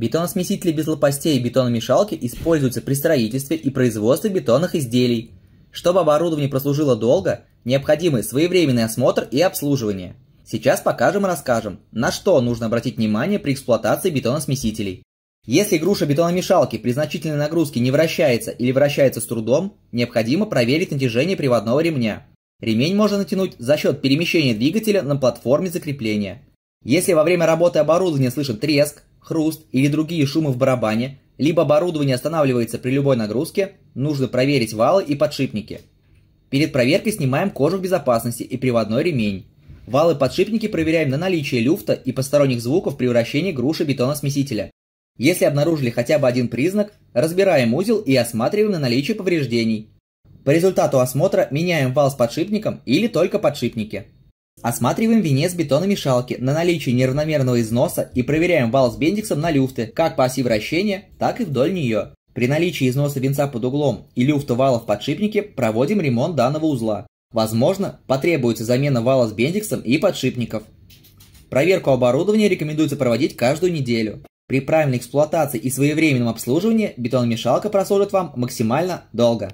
Бетоносмесители без лопастей и бетономешалки используются при строительстве и производстве бетонных изделий. Чтобы оборудование прослужило долго, необходимы своевременный осмотр и обслуживание. Сейчас покажем и расскажем, на что нужно обратить внимание при эксплуатации бетоносмесителей. Если груша бетономешалки при значительной нагрузке не вращается или вращается с трудом, необходимо проверить натяжение приводного ремня. Ремень можно натянуть за счет перемещения двигателя на платформе закрепления. Если во время работы оборудования слышен треск, хруст или другие шумы в барабане, либо оборудование останавливается при любой нагрузке, нужно проверить валы и подшипники. Перед проверкой снимаем кожух безопасности и приводной ремень. Валы и подшипники проверяем на наличие люфта и посторонних звуков при вращении груши бетоносмесителя. Если обнаружили хотя бы один признак, разбираем узел и осматриваем на наличие повреждений. По результату осмотра меняем вал с подшипником или только подшипники. Осматриваем венец бетономешалки на наличие неравномерного износа и проверяем вал с бендиксом на люфты как по оси вращения, так и вдоль нее. При наличии износа венца под углом и люфта вала в подшипнике проводим ремонт данного узла. Возможно, потребуется замена вала с бендиксом и подшипников. Проверку оборудования рекомендуется проводить каждую неделю. При правильной эксплуатации и своевременном обслуживании бетономешалка прослужит вам максимально долго.